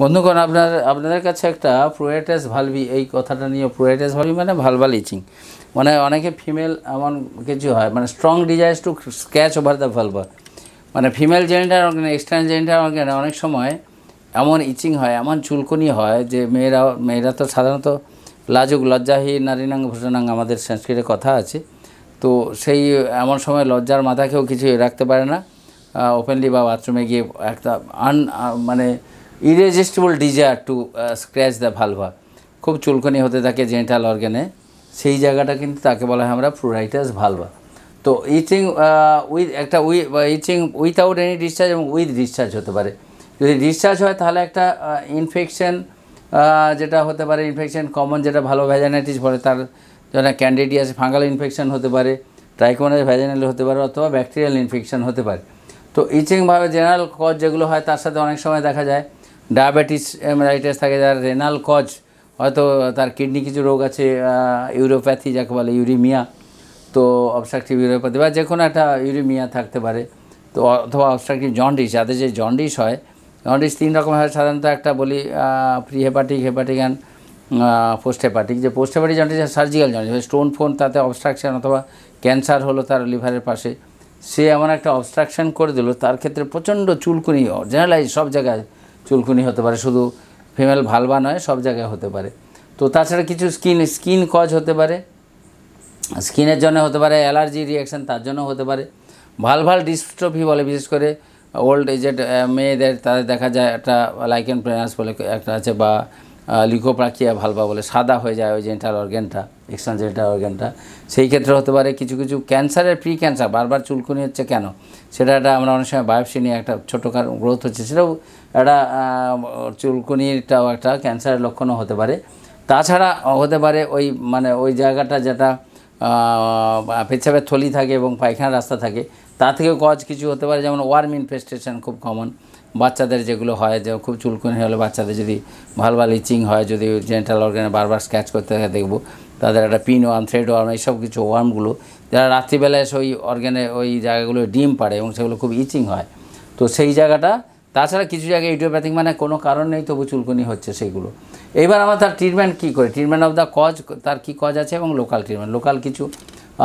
বন্ধুগণ আপনার আপনাদের কাছে একটা প্রোয়েটাস ভালভি এই কথাটা নিয়ে প্রোয়েটাস ভালভি মানে ভালভাল ইচিং মানে অনেকে ফিমেল এমন কিছু হয় মানে strong desire to scratch over the ভালভার মানে ফিমেল জেন্ডার অর্গানে এক্সটার্ন জেন্ডার অর্গানে অনেক সময় এমন ইচিং হয় এমন চুলকুনি হয় যে মেয়েরা মেয়েরা তো সাধারণত লাজুক লজ্জাহীন নারীনাঙ্গ ভূষণাং আমাদের সংস্কৃতির কথা আছে তো সেই এমন সময় লজ্জার মাথাকেও কিছু রাখতে পারে না ওপেনলি বা বাথরুমে গিয়ে একটা আন মানে irresistible desire to scratch the vulva খুব চুলকনি হতে থাকে জেনিটাল অর্গানে সেই জায়গাটা কিন্তু তাকে বলা হয় আমরা প্রোরাইটাস ভালভা তো ইচিং উইথ uh, একটা উই ইচিং উইথাউট এনি ডিসচার্জ এবং উইথ ডিসচার্জ হতে পারে যদি ডিসচার্জ হয় তাহলে একটা ইনফেকশান uh, uh, যেটা হতে পারে ইনফেকশান কমন যেটা ভালো ভ্যাজানাইটিস বলে তার যেটা ক্যান্ডিডিয়াস ফাঙ্গাল ইনফেকশান হতে পারে ট্রাইকোনাস ভ্যাজানাইল হতে পারে অথবা ব্যাকটেরিয়াল ইনফেকশন হতে পারে তো ইচিংভাবে জেনারেল কজ যেগুলো হয় তার সাথে অনেক সময় দেখা যায় ডায়াবেটিস রাইটাস থাকে যার রেনাল কজ হয়তো তার কিডনি কিছু রোগ আছে ইউরোপ্যাথি যাকে বলে ইউরিমিয়া তো অবস্ট্রাকটিভ ইউরোপ্যাথি বা যে কোনো একটা ইউরিমিয়া থাকতে পারে তো অথবা অবস্ট্রাকটিভ জন্ডিস যাদের যে জন্ডিস হয় জন্ডিস তিন রকম হয় সাধারণত একটা বলি pre hepatic hepatic and post hepatic যে post hepatic jaundice surgical jaundice stone ফোন তাতে অবস্ট্রাকশান অথবা ক্যান্সার হলো তার লিভারের পাশে সে এমন একটা অবস্ট্রাকশান করে দিল তার ক্ষেত্রে প্রচণ্ড চুলকুনি জেনারেলাইজ সব জায়গায় চুলকুনি হতে পারে শুধু ফিমেল ভালবা নয় সব জায়গায় হতে পারে তো তাছাড়া কিছু স্কিন স্কিন কজ হতে পারে স্কিনের জন্য হতে পারে অ্যালার্জি রিয়াকশান তার জন্য হতে পারে ভাল ভাল ডিস্ট্রফি বলে বিশেষ করে ওল্ড এজেড মেয়েদের তাদের দেখা যায় একটা লাইকেন প্রেনার্স বলে একটা আছে বা লিকোপ্রাকিয়া ভালবা বলে সাদা হয়ে যায় ওই জেন্টাল অর্গ্যানটা এক্সট্রান জেন্টাল অর্গ্যানটা সেই ক্ষেত্রে হতে পারে কিছু কিছু ক্যান্সারের প্রি ক্যান্সার বারবার চুলকুনি হচ্ছে কেন সেটা একটা আমরা অনেক সময় বায়োপসি নিয়ে একটা ছোটো গ্রোথ হচ্ছে সেটাও একটা চুলকুনিটাও একটা ক্যান্সারের লক্ষণও হতে পারে তাছাড়া হতে পারে ওই মানে ওই জায়গাটা যেটা পেচ্ছাপের থলি থাকে এবং পায়খানার রাস্তা থাকে তা থেকেও কজ কিছু হতে পারে যেমন ওয়ার্ম ইনফেস্টেশন খুব কমন বাচ্চাদের যেগুলো হয় যে খুব চুলকুনি হলে বাচ্চাদের যদি ভালো ভালো ইচিং হয় যদি জেন্টাল অর্গানে বারবার স্ক্যাচ করতে থাকে দেখবো তাদের একটা পিন ওয়ার্ম থ্রেড ওয়ার্ম এইসব কিছু ওয়ার্মগুলো যারা রাত্রিবেলায় সেই অর্গানে ওই জায়গাগুলো ডিম পাড়ে এবং সেগুলো খুব ইচিং হয় তো সেই জায়গাটা তাছাড়া কিছু জায়গায় ইডিওপ্যাথিক মানে কোনো কারণ নেই তবু চুলকুনি হচ্ছে সেইগুলো এইবার আমার তার ট্রিটমেন্ট কী করে ট্রিটমেন্ট অফ দ্য কজ তার কী কজ আছে এবং লোকাল ট্রিটমেন্ট লোকাল কিছু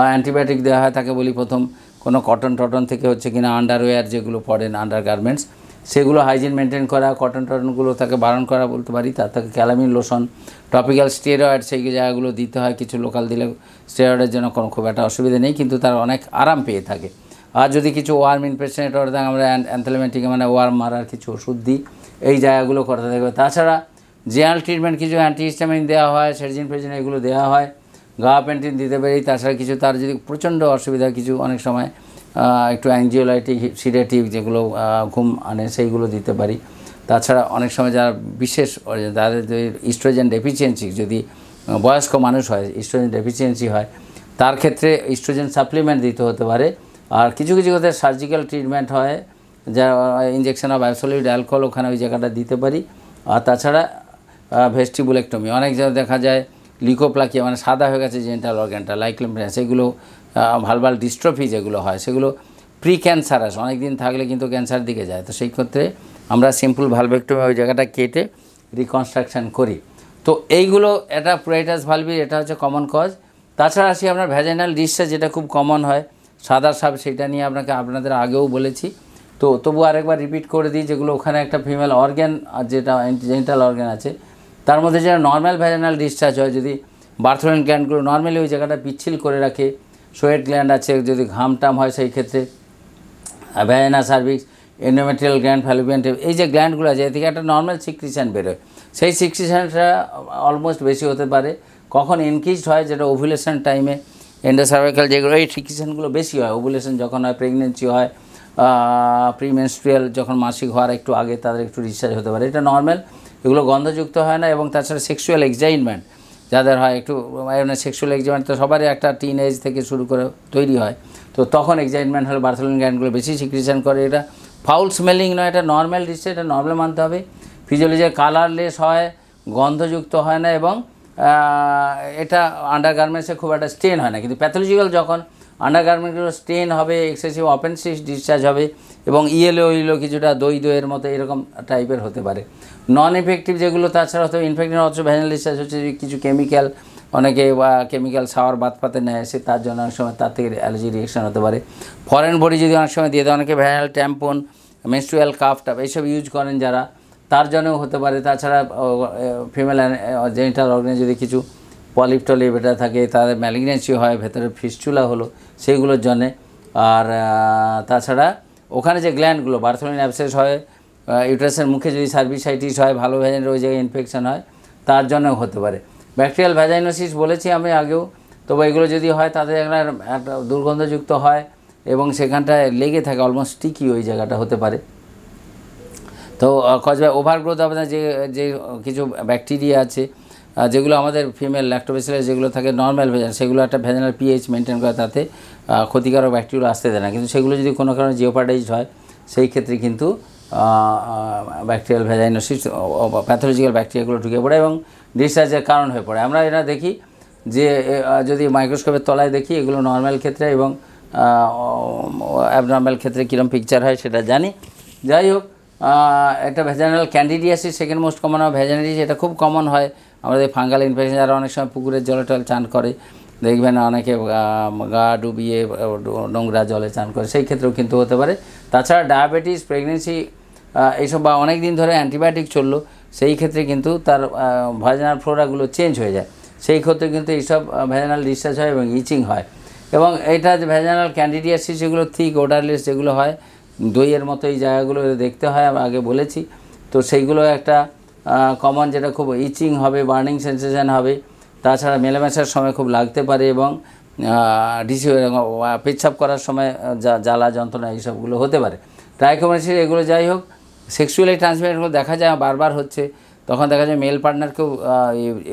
অ্যান্টিবায়োটিক দেওয়া হয় তাকে বলি প্রথম কোনো কটন টটন থেকে হচ্ছে কিনা আন্ডারওয়্যার যেগুলো পড়েন আন্ডার গার্মেন্টস সেগুলো হাইজিন মেনটেন করা কটন টটনগুলো তাকে বারণ করা বলতে পারি তার তাকে ক্যালামিন লোশন টপিক্যাল স্টেরয়েড সেই জায়গাগুলো দিতে হয় কিছু লোকাল দিলে স্টেরয়েডের জন্য কোনো খুব একটা অসুবিধা নেই কিন্তু তার অনেক আরাম পেয়ে থাকে আর যদি কিছু ওয়ার্ম ইনপেশেন্ট অর্থাৎ আমরা অ্যান্থেলেমেটিক মানে ওয়ার্ম মারার কিছু ওষুধ দিই এই জায়গাগুলো করতে থাকবে তাছাড়া জেনারেল ট্রিটমেন্ট কিছু অ্যান্টিহিস্টামিন দেওয়া হয় সেরজিন ফেজিন এগুলো দেওয়া হয় গা পেন্টিন দিতে পারি তাছাড়া কিছু তার যদি প্রচণ্ড অসুবিধা কিছু অনেক সময় একটু অ্যাঞ্জিওলাইটিক সিডেটিভ যেগুলো ঘুম আনে সেইগুলো দিতে পারি তাছাড়া অনেক সময় যারা বিশেষ যাদের ইস্ট্রোজেন ডেফিসিয়েন্সি যদি বয়স্ক মানুষ হয় ইস্ট্রোজেন ডেফিসিয়েন্সি হয় তার ক্ষেত্রে ইস্ট্রোজেন সাপ্লিমেন্ট দিতে হতে পারে আর কিছু কিছু ক্ষেত্রে সার্জিক্যাল ট্রিটমেন্ট হয় যা ইঞ্জেকশন অফ অ্যাবসোলিউট অ্যালকোহল ওখানে ওই জায়গাটা দিতে পারি আর তাছাড়া ভেস্টিবুলেক্টমি অনেক দেখা যায় লিকোপ্লাকিয়া মানে সাদা হয়ে গেছে জেন্টাল অর্গ্যানটা লাইক্লিম সেগুলো ভালভাল ডিস্ট্রফি যেগুলো হয় সেগুলো প্রি ক্যান্সারাস অনেক দিন থাকলে কিন্তু ক্যান্সার দিকে যায় তো সেই ক্ষেত্রে আমরা সিম্পল ভালভেক্টমি ওই জায়গাটা কেটে রিকনস্ট্রাকশান করি তো এইগুলো এটা প্রাইটাস ভালভি এটা হচ্ছে কমন কজ তাছাড়া আসি আপনার ভ্যাজাইনাল ডিসচার্জ যেটা খুব কমন হয় সাদা সাপ সেটা নিয়ে আপনাকে আপনাদের আগেও বলেছি তো তবু আরেকবার রিপিট করে দিই যেগুলো ওখানে একটা ফিমেল অর্গ্যান যেটা জেনিটাল অর্গ্যান আছে তার মধ্যে যেটা নর্মাল ভ্যাজাইনাল ডিসচার্জ হয় যদি বার্থরেন গ্ল্যান্ডগুলো নর্মালি ওই জায়গাটা পিচ্ছিল করে রাখে সোয়েট গ্ল্যান্ড আছে যদি ঘাম টাম হয় সেই ক্ষেত্রে vagina cervix endometrial gland fallopian এই যে গ্ল্যান্ডগুলো আছে এদিকে একটা নর্মাল সিক্রিশান বেরোয় সেই সিক্রিশানটা অলমোস্ট বেশি হতে পারে কখন ইনক্রিজড হয় যেটা ওভুলেশন টাইমে এন্ডোসার্ভাইকাল যেগুলো এই সিক্রিশানগুলো বেশি হয় ওভুলেশন যখন হয় প্রেগনেন্সি হয় প্রিমেন্সট্রিয়াল যখন মাসিক হওয়ার একটু আগে তাদের একটু রিসার্চ হতে পারে এটা নর্মাল এগুলো গন্ধযুক্ত হয় না এবং তাছাড়া সেক্সুয়াল এক্সাইটমেন্ট যাদের হয় একটু মানে সেক্সুয়াল এক্সাইটমেন্ট তো সবারই একটা টিন এজ থেকে শুরু করে তৈরি হয় তো তখন এক্সাইটমেন্ট হলে বার্থলিন গ্যানগুলো বেশি সিক্রিশন করে এটা ফাউল স্মেলিং নয় এটা নর্মাল ডিসে এটা নর্মাল মানতে হবে ফিজিওলজির কালারলেস হয় গন্ধযুক্ত হয় না এবং এটা আন্ডার গার্মেন্টসে খুব একটা স্টেন হয় না কিন্তু প্যাথোলজিক্যাল যখন আন্ডারগার্মেন্টগুলো স্টেন হবে এক্সেসিভ অপেন্সিস ডিসচার্জ হবে এবং ইয়েলো e ইয়েলো e কিছুটা দই দইয়ের মতো এরকম টাইপের হতে পারে নন ইফেক্টিভ যেগুলো তাছাড়া হতো ইনফেকটিভ অথচ ভ্যানাল ডিসচার্জ হচ্ছে কিছু কেমিক্যাল অনেকে বা কেমিক্যাল সাওয়ার বাত পাতে নেয় আসে তার জন্য অনেক সময় তার থেকে অ্যালার্জি রিয়েকশন হতে পারে ফরেন বডি যদি অনেক সময় দিয়ে দেয় অনেকে ভ্যানাল ট্যাম্পন মেনস্ট্রুয়াল কাফ টাপ এইসব ইউজ করেন যারা তার জন্যও হতে পারে তাছাড়া ফিমেল জেনিটাল অর্গানে যদি কিছু পলিপ টলিপ এটা থাকে তাদের ম্যালিগনেসি হয় ভেতরে ফিস্টুলা হলো সেইগুলোর জন্যে আর তাছাড়া ওখানে যে গ্ল্যান্ডগুলো বার্থলিন অ্যাবসেস হয় ইউটারাসের মুখে যদি সার্ভিসাইটিস হয় ভালো ভ্যাজাইনের ওই জায়গায় ইনফেকশান হয় তার জন্য হতে পারে ব্যাকটেরিয়াল ভ্যাজাইনোসিস বলেছি আমি আগেও তবে এগুলো যদি হয় তাদের একটা একটা দুর্গন্ধযুক্ত হয় এবং সেখানটায় লেগে থাকে অলমোস্ট স্টিকি ওই জায়গাটা হতে পারে তো কজ ওভারগ্রোথ আপনার যে যে কিছু ব্যাকটেরিয়া আছে যেগুলো আমাদের ফিমেল ল্যাক্টোবেসিলাস যেগুলো থাকে নর্মাল ভেজাল সেগুলো একটা ভেজানার পিএইচ মেনটেন করে তাতে ক্ষতিকারক ব্যাকটেরিয়া আসতে দেয় না কিন্তু সেগুলো যদি কোনো কারণে জিওপার্টাইজ হয় সেই ক্ষেত্রে কিন্তু ব্যাকটেরিয়াল ভেজাইনোসিস প্যাথোলজিক্যাল ব্যাকটেরিয়াগুলো ঢুকে পড়ে এবং ডিসচার্জের কারণ হয়ে পড়ে আমরা এটা দেখি যে যদি মাইক্রোস্কোপের তলায় দেখি এগুলো নর্মাল ক্ষেত্রে এবং অ্যাবনর্মাল ক্ষেত্রে কীরকম পিকচার হয় সেটা জানি যাই হোক একটা vaginal candidiasis second most common হয় ভেজানালিস এটা খুব কমন হয় আমাদের ফাঙ্গাল ইনফেকশন যারা অনেক সময় পুকুরের জলে টল চান করে দেখবেন অনেকে গা ডুবিয়ে নোংরা জলে চান করে সেই ক্ষেত্রেও কিন্তু হতে পারে তাছাড়া ডায়াবেটিস প্রেগনেন্সি এইসব বা অনেক দিন ধরে অ্যান্টিবায়োটিক চললো সেই ক্ষেত্রে কিন্তু তার ভাজানাল ফ্লোরাগুলো চেঞ্জ হয়ে যায় সেই ক্ষেত্রে কিন্তু এইসব ভ্যাজানাল ডিসচার্জ হয় এবং ইচিং হয় এবং এটা যে ভ্যাজানাল ক্যান্ডিডিয়াসিস যেগুলো থিক ওডারলেস যেগুলো হয় দইয়ের মতো এই জায়গাগুলো দেখতে হয় আমি আগে বলেছি তো সেইগুলো একটা কমন যেটা খুব ইচিং হবে বার্নিং সেন্সেশন হবে তাছাড়া মেলামেশার সময় খুব লাগতে পারে এবং ডিসি পেচ্ছাপ করার সময় জ্বালা যন্ত্রণা এইসবগুলো হতে পারে ট্রাইকোমাইসিস এগুলো যাই হোক সেক্সুয়ালি ট্রান্সমিটেডগুলো দেখা যায় বারবার হচ্ছে তখন দেখা যায় মেল পার্টনারকেও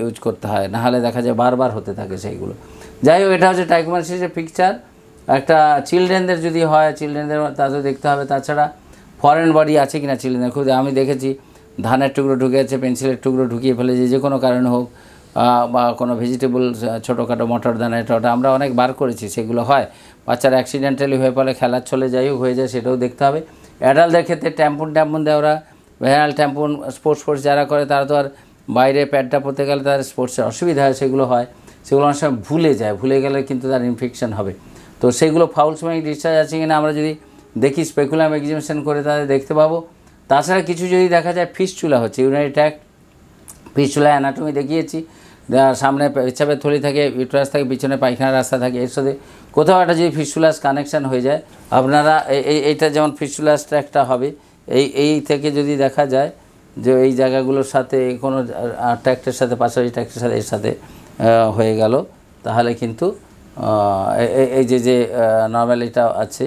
ইউজ করতে হয় নাহলে দেখা যায় বারবার হতে থাকে সেইগুলো যাই হোক এটা হচ্ছে টাইকোমাইসিসের পিকচার একটা চিলড্রেনদের যদি হয় চিলড্রেনদের তাদের দেখতে হবে তাছাড়া ফরেন বডি আছে কি না চিলড্রেন খুব আমি দেখেছি ধানের টুকরো ঢুকেছে পেন্সিলের টুকরো ঢুকিয়ে ফেলে যে কোনো কারণে হোক বা কোনো ভেজিটেবল ছোটোখাটো মটর দানা এটা ওটা আমরা অনেক বার করেছি সেগুলো হয় বাচ্চারা অ্যাক্সিডেন্টালি হয়ে পড়ে খেলার চলে যাই হোক হয়ে যায় সেটাও দেখতে হবে অ্যাডাল্টদের ক্ষেত্রে ট্যাম্পুন ট্যাম্পুন দেয় ওরা ভ্যানাল ট্যাম্পুন স্পোর্টস স্পোর্টস যারা করে তারা তো আর বাইরে প্যাডটা পড়তে গেলে তাদের স্পোর্টসের অসুবিধা হয় সেগুলো হয় সেগুলো অনেক সময় ভুলে যায় ভুলে গেলে কিন্তু তার ইনফেকশান হবে তো সেগুলো ফাউল সময় ডিসচার্জ আছে কিনা আমরা যদি দেখি স্পেকুলাম এক্সিবিশন করে তাদের দেখতে পাবো তাছাড়া কিছু যদি দেখা যায় ফিসচুলা হচ্ছে ইউনারি ট্র্যাক ফিসচুলা অ্যানাটমি দেখিয়েছি সামনে পেছাবের থলি থাকে ইউটরাস থাকে পিছনে পায়খানা রাস্তা থাকে এর সাথে কোথাও একটা যদি ফিসচুলাস কানেকশান হয়ে যায় আপনারা এই এইটা যেমন ফিসচুলাস ট্র্যাকটা হবে এই এই থেকে যদি দেখা যায় যে এই জায়গাগুলোর সাথে কোনো ট্র্যাক্টের সাথে পাশাপাশি ট্র্যাক্টের সাথে এর সাথে হয়ে গেল তাহলে কিন্তু এই যে যে নর্মালিটা আছে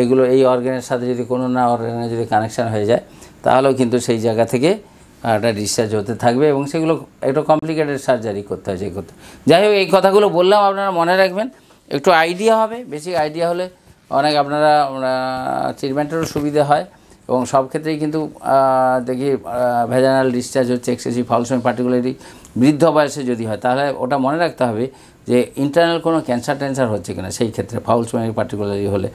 এগুলো এই অর্গ্যানের সাথে যদি কোনো না অর্গ্যানের যদি কানেকশান হয়ে যায় তাহলেও কিন্তু সেই জায়গা থেকে একটা ডিসচার্জ হতে থাকবে এবং সেগুলো একটু কমপ্লিকেটেড সার্জারি করতে হয় যে করতে যাই হোক এই কথাগুলো বললাম আপনারা মনে রাখবেন একটু আইডিয়া হবে বেশি আইডিয়া হলে অনেক আপনারা ট্রিটমেন্টেরও সুবিধা হয় এবং সব ক্ষেত্রেই কিন্তু দেখি ভেজানাল ডিসচার্জ হচ্ছে এক্সেসিভ ফালসন পার্টিকুলারলি বৃদ্ধ বয়সে যদি হয় তাহলে ওটা মনে রাখতে হবে যে ইন্টারনাল কোনো ক্যান্সার ট্যান্সার হচ্ছে কিনা সেই ক্ষেত্রে ফাউলস পার্টিকুলারলি হলে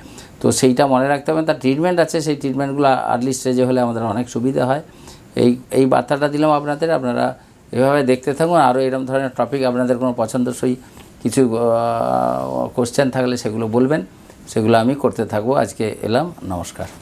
তো সেইটা মনে রাখতে হবে তার ট্রিটমেন্ট আছে সেই ট্রিটমেন্টগুলো আর্লি স্টেজে হলে আমাদের অনেক সুবিধা হয় এই এই বার্তাটা দিলাম আপনাদের আপনারা এভাবে দেখতে থাকুন আরও এরকম ধরনের টপিক আপনাদের কোনো পছন্দসই কিছু কোশ্চেন থাকলে সেগুলো বলবেন সেগুলো আমি করতে থাকবো আজকে এলাম নমস্কার